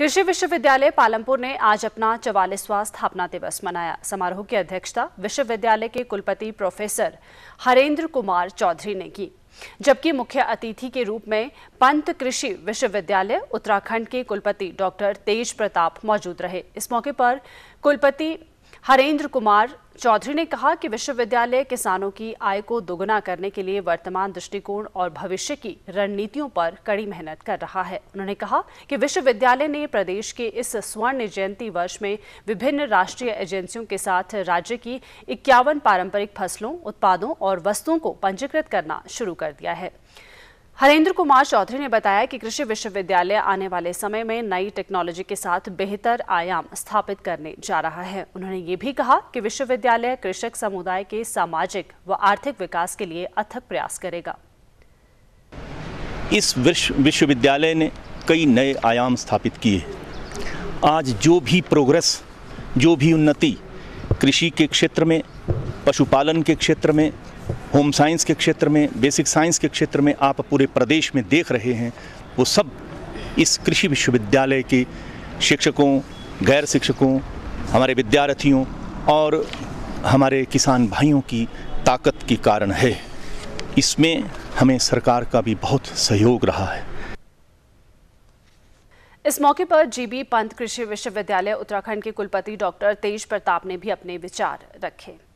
कृषि विश्वविद्यालय पालमपुर ने आज अपना चवालीसवां स्थापना दिवस मनाया समारोह की अध्यक्षता विश्वविद्यालय के कुलपति प्रोफेसर हरेंद्र कुमार चौधरी ने की जबकि मुख्य अतिथि के रूप में पंत कृषि विश्वविद्यालय उत्तराखंड के कुलपति डॉक्टर तेज प्रताप मौजूद रहे इस मौके पर कुलपति हरेंद्र कुमार चौधरी ने कहा कि विश्वविद्यालय किसानों की आय को दोगुना करने के लिए वर्तमान दृष्टिकोण और भविष्य की रणनीतियों पर कड़ी मेहनत कर रहा है उन्होंने कहा कि विश्वविद्यालय ने प्रदेश के इस स्वर्ण जयंती वर्ष में विभिन्न राष्ट्रीय एजेंसियों के साथ राज्य की इक्यावन पारंपरिक फसलों उत्पादों और वस्तुओं को पंजीकृत करना शुरू कर दिया है हरेंद्र कुमार चौधरी ने बताया कि कृषि विश्वविद्यालय आने वाले समय में नई टेक्नोलॉजी के साथ बेहतर आयाम स्थापित करने जा रहा है उन्होंने ये भी कहा कि विश्वविद्यालय कृषक समुदाय के सामाजिक व आर्थिक विकास के लिए अथक प्रयास करेगा इस विश्वविद्यालय ने कई नए आयाम स्थापित किए आज जो भी प्रोग्रेस जो भी उन्नति कृषि के क्षेत्र में पशुपालन के क्षेत्र में होम साइंस के क्षेत्र में बेसिक साइंस के क्षेत्र में आप पूरे प्रदेश में देख रहे हैं वो सब इस कृषि विश्वविद्यालय के शिक्षकों गैर शिक्षकों हमारे विद्यार्थियों और हमारे किसान भाइयों की ताकत के कारण है इसमें हमें सरकार का भी बहुत सहयोग रहा है इस मौके पर जीबी पंत कृषि विश्वविद्यालय उत्तराखंड के कुलपति डॉक्टर तेज प्रताप ने भी अपने विचार रखे